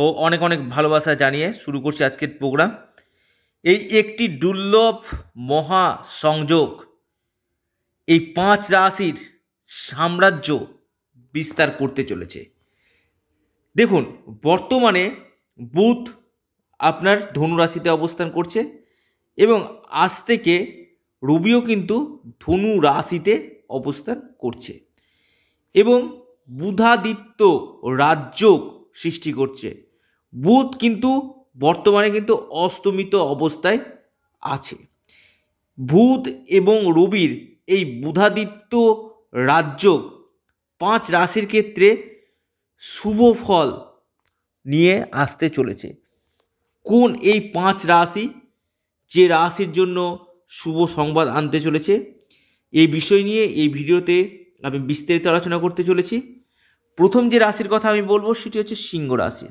ও অনেক অনেক ভালোবাসা জানিয়ে শুরু করছি আজকের প্রোগ্রাম এই একটি দুর্লভ মহা সংযোগ এই পাঁচ রাশির সাম্রাজ্য বিস্তার করতে চলেছে দেখুন বর্তমানে বুধ আপনার ধনুরাশিতে অবস্থান করছে এবং আজ থেকে রবিও কিন্তু ধনু রাশিতে অবস্থান করছে এবং বুধাদিত্য রাজযোগ সৃষ্টি করছে বুধ কিন্তু বর্তমানে কিন্তু অস্তমিত অবস্থায় আছে বুধ এবং রবির এই বুধাদিত্য রাজ্য পাঁচ রাশির ক্ষেত্রে শুভ ফল নিয়ে আসতে চলেছে কোন এই পাঁচ রাশি যে রাশির জন্য শুভ সংবাদ আনতে চলেছে এই বিষয় নিয়ে এই ভিডিওতে আমি বিস্তারিত আলোচনা করতে চলেছি প্রথম যে রাশির কথা আমি বলবো সেটি হচ্ছে সিংহ রাশি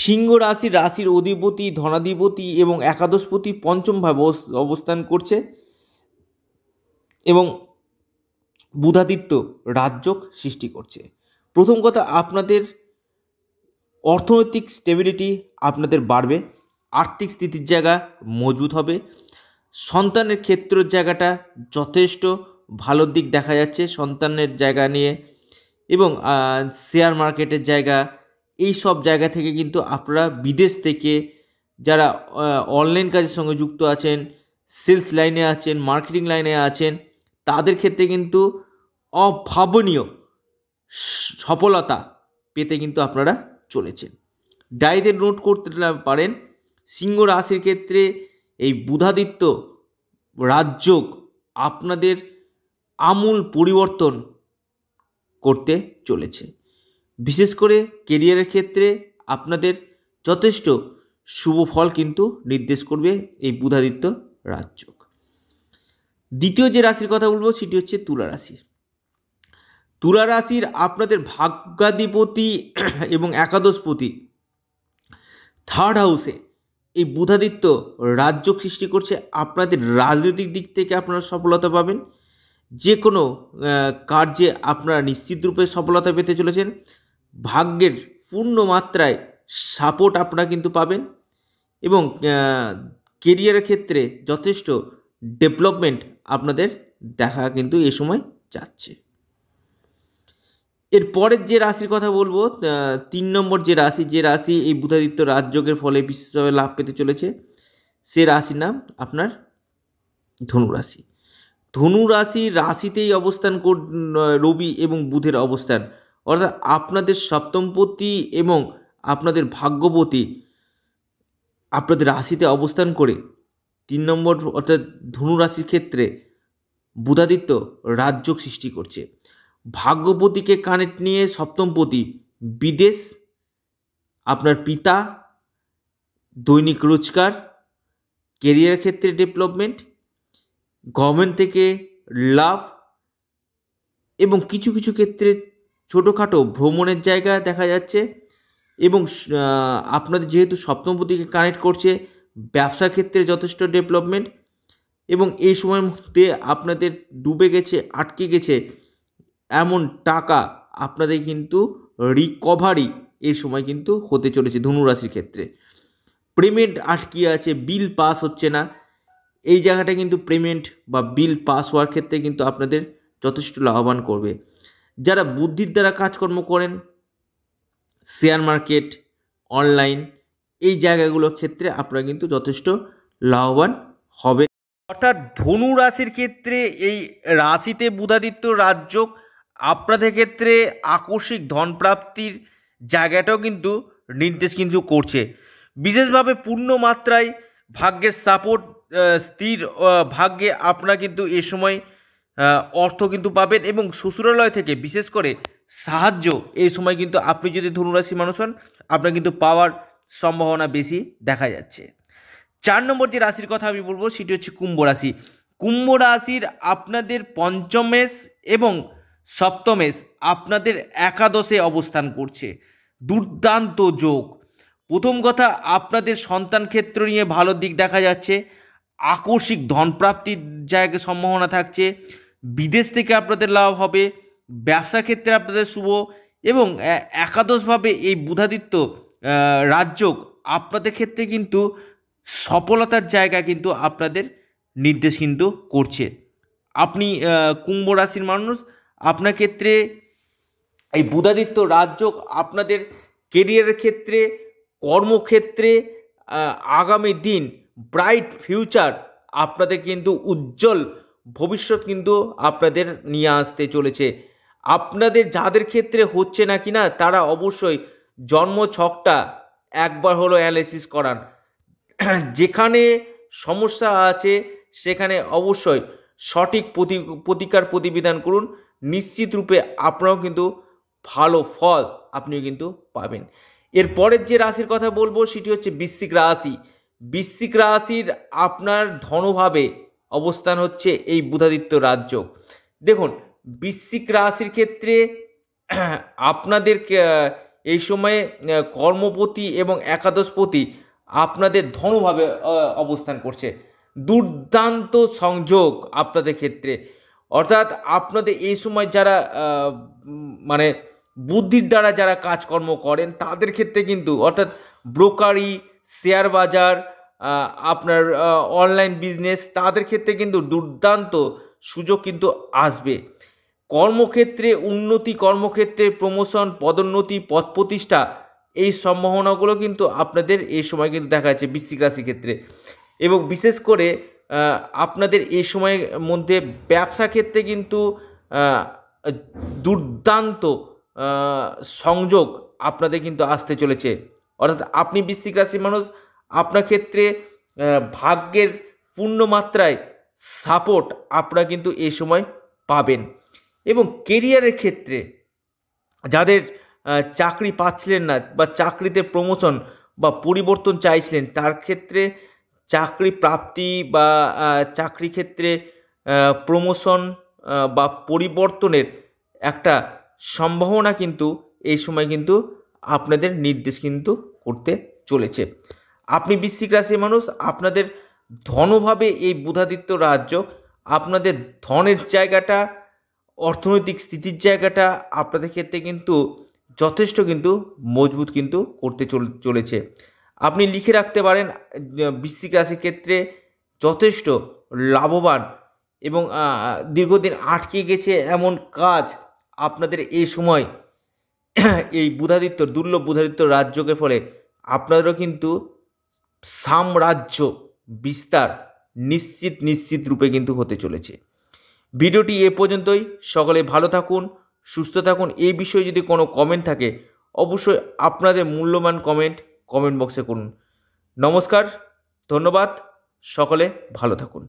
সিংহ রাশি রাশির অধিপতি ধনাধিপতি এবং একাদশপতি পঞ্চমভাবে অবস্থান করছে এবং বুধাদিত্য রাজ্য সৃষ্টি করছে প্রথম কথা আপনাদের অর্থনৈতিক স্টেবিলিটি আপনাদের বাড়বে আর্থিক স্থিতির জায়গা মজবুত হবে সন্তানের ক্ষেত্রের জায়গাটা যথেষ্ট ভালো দিক দেখা যাচ্ছে সন্তানের জায়গা নিয়ে এবং শেয়ার মার্কেটের জায়গা এই সব জায়গা থেকে কিন্তু আপনারা বিদেশ থেকে যারা অনলাইন কাজের সঙ্গে যুক্ত আছেন সেলস লাইনে আছেন মার্কেটিং লাইনে আছেন তাদের ক্ষেত্রে কিন্তু অভাবনীয় সফলতা পেতে কিন্তু আপনারা চলেছেন ডায়েদের নোট করতে পারেন সিংহ রাশির ক্ষেত্রে এই বুধাদিত্য রাজযোগ আপনাদের আমূল পরিবর্তন করতে চলেছে বিশেষ করে কেরিয়ারের ক্ষেত্রে আপনাদের যথেষ্ট শুভ ফল কিন্তু নির্দেশ করবে এই বুধাদিত্য রাজযোগ দ্বিতীয় যে রাশির কথা বলবো সেটি হচ্ছে তুলা রাশি তুলা রাশির আপনাদের ভাগ্যাধিপতি এবং একাদশপতি থার্ড হাউসে এই বুধাদিত্য রাজযোগ সৃষ্টি করছে আপনাদের রাজনৈতিক দিক থেকে আপনারা সফলতা পাবেন যে কোনো কার্যে আপনারা নিশ্চিতরূপে সফলতা পেতে চলেছেন ভাগ্যের পূর্ণ মাত্রায় সাপোর্ট আপনারা কিন্তু পাবেন এবং কেরিয়ারের ক্ষেত্রে যথেষ্ট ডেভেলপমেন্ট আপনাদের দেখা কিন্তু এ সময় যাচ্ছে এরপরের যে রাশির কথা বলবো তিন নম্বর যে রাশি যে রাশি এই বুধাদিত্য রাজযোগের ফলে বিশেষভাবে লাভ পেতে চলেছে সে রাশির নাম আপনার ধনুরাশি ধনুরাশি রাশিতেই অবস্থান রবি এবং বুধের অবস্থান অর্থাৎ আপনাদের সপ্তমপতি এবং আপনাদের ভাগ্যপতি আপনাদের রাশিতে অবস্থান করে তিন নম্বর অর্থাৎ ধনু রাশির ক্ষেত্রে বুধাদিত্য রাজ্য সৃষ্টি করছে ভাগ্যপতিকে কানেক্ট নিয়ে সপ্তমপতি বিদেশ আপনার পিতা দৈনিক রোজগার কেরিয়ার ক্ষেত্রে ডেভেলপমেন্ট গভর্নমেন্ট থেকে লাভ এবং কিছু কিছু ক্ষেত্রে ছোটোখাটো ভ্রমণের জায়গা দেখা যাচ্ছে এবং আপনাদের যেহেতু সপ্তমপতিকে কানেক্ট করছে ব্যবসা ক্ষেত্রে যথেষ্ট ডেভেলপমেন্ট এবং এই সময়ের মধ্যে আপনাদের ডুবে গেছে আটকে গেছে এমন টাকা আপনাদের কিন্তু রিকভারি এই সময় কিন্তু হতে চলেছে ধনুরাশির ক্ষেত্রে পেমেন্ট আটকিয়ে আছে বিল পাস হচ্ছে না এই জায়গাটা কিন্তু পেমেন্ট বা বিল পাস হওয়ার ক্ষেত্রে কিন্তু আপনাদের যথেষ্ট লাভবান করবে যারা বুদ্ধির দ্বারা কাজকর্ম করেন শেয়ার মার্কেট অনলাইন এই জায়গাগুলোর ক্ষেত্রে আপনারা কিন্তু যথেষ্ট লাভবান হবে অর্থাৎ ধনু রাশির ক্ষেত্রে এই রাশিতে বুধাদিত্য রাজ্য আপনাদের ক্ষেত্রে আকস্মিক ধনপ্রাপ্তির জায়গাটাও কিন্তু নির্দেশ কিন্তু করছে বিশেষভাবে পূর্ণ মাত্রায় ভাগ্যের সাপোর্ট স্থির ভাগ্যে আপনারা কিন্তু এ সময় অর্থ কিন্তু পাবেন এবং শ্বশুরালয় থেকে বিশেষ করে সাহায্য এই সময় কিন্তু আপনি যদি ধনুরাশি মানুষ হন আপনার কিন্তু পাওয়ার সম্ভাবনা বেশি দেখা যাচ্ছে চার নম্বর যে রাশির কথা আমি বলবো সেটি হচ্ছে কুম্ভ রাশি কুম্ভ রাশির আপনাদের পঞ্চমেশ এবং সপ্তমেশ আপনাদের একাদশে অবস্থান করছে দুর্দান্ত যোগ প্রথম কথা আপনাদের সন্তান ক্ষেত্র নিয়ে ভালো দিক দেখা যাচ্ছে আকস্মিক ধনপ্রাপ্তির জায়গা সম্ভাবনা থাকছে বিদেশ থেকে আপনাদের লাভ হবে ব্যবসা ক্ষেত্রে আপনাদের শুভ এবং একাদশভাবে এই বুধাদিত্য রাজ্য আপনাদের ক্ষেত্রে কিন্তু সফলতার জায়গা কিন্তু আপনাদের নির্দেশ কিন্তু করছে আপনি কুম্ভ রাশির মানুষ আপনার ক্ষেত্রে এই বুধাদিত্য রাজ্য আপনাদের কেরিয়ারের ক্ষেত্রে কর্মক্ষেত্রে আগামী দিন ব্রাইট ফিউচার আপনাদের কিন্তু উজ্জ্বল ভবিষ্যৎ কিন্তু আপনাদের নিয়ে আসতে চলেছে আপনাদের যাদের ক্ষেত্রে হচ্ছে না কি না তারা অবশ্যই জন্ম ছকটা একবার হলো অ্যানালিসিস করান যেখানে সমস্যা আছে সেখানে অবশ্যই সঠিক প্রতি প্রতিকার প্রতিবিধান করুন নিশ্চিত রূপে আপনারাও কিন্তু ভালো ফল আপনিও কিন্তু পাবেন এর পরের যে রাশির কথা বলবো সেটি হচ্ছে বিশ্বিক রাশি বৃশ্চিক রাশির আপনার ধনভাবে অবস্থান হচ্ছে এই বুধাদিত্য রাজ্য দেখুন বৃশ্চিক রাশির ক্ষেত্রে আপনাদের এই সময়ে কর্মপতি এবং একাদশপতি আপনাদের ধনভাবে অবস্থান করছে দুর্দান্ত সংযোগ আপনাদের ক্ষেত্রে অর্থাৎ আপনাদের এই সময় যারা মানে বুদ্ধির দ্বারা যারা কাজকর্ম করেন তাদের ক্ষেত্রে কিন্তু অর্থাৎ ব্রোকারি শেয়ার বাজার আপনার অনলাইন বিজনেস তাদের ক্ষেত্রে কিন্তু দুর্দান্ত সুযোগ কিন্তু আসবে কর্মক্ষেত্রে উন্নতি কর্মক্ষেত্রে প্রমোশন পদোন্নতি পদ প্রতিষ্ঠা এই সম্ভাবনাগুলো কিন্তু আপনাদের এই সময় কিন্তু দেখা যাচ্ছে বৃশ্চিক রাশির ক্ষেত্রে এবং বিশেষ করে আপনাদের এই সময়ের মধ্যে ব্যবসা ক্ষেত্রে কিন্তু দুর্দান্ত সংযোগ আপনাদের কিন্তু আসতে চলেছে অর্থাৎ আপনি বৃশ্চিক রাশির মানুষ আপনার ক্ষেত্রে ভাগ্যের পূর্ণ মাত্রায় সাপোর্ট আপনারা কিন্তু এই সময় পাবেন এবং কেরিয়ারের ক্ষেত্রে যাদের চাকরি পাচ্ছিলেন না বা চাকরিতে প্রমোশন বা পরিবর্তন চাইছিলেন তার ক্ষেত্রে চাকরি প্রাপ্তি বা চাকরি ক্ষেত্রে প্রমোশন বা পরিবর্তনের একটা সম্ভাবনা কিন্তু এই সময় কিন্তু আপনাদের নির্দেশ কিন্তু করতে চলেছে আপনি বৃশ্চিক রাশির মানুষ আপনাদের ধনভাবে এই বুধাদিত্য রাজ্য আপনাদের ধনের জায়গাটা অর্থনৈতিক স্থিতির জায়গাটা আপনাদের ক্ষেত্রে কিন্তু যথেষ্ট কিন্তু মজবুত কিন্তু করতে চলেছে আপনি লিখে রাখতে পারেন বৃশ্চিক রাশির ক্ষেত্রে যথেষ্ট লাভবান এবং দীর্ঘদিন আটকে গেছে এমন কাজ আপনাদের এই সময় এই বুধাদিত্য দুর্লভ বুধাদিত্য রাজ্যকে ফলে আপনাদেরও কিন্তু সাম্রাজ্য বিস্তার নিশ্চিত নিশ্চিত রূপে কিন্তু হতে চলেছে ভিডিওটি এ পর্যন্তই সকলে ভালো থাকুন সুস্থ থাকুন এই বিষয়ে যদি কোনো কমেন্ট থাকে অবশ্যই আপনাদের মূল্যবান কমেন্ট কমেন্ট বক্সে করুন নমস্কার ধন্যবাদ সকলে ভালো থাকুন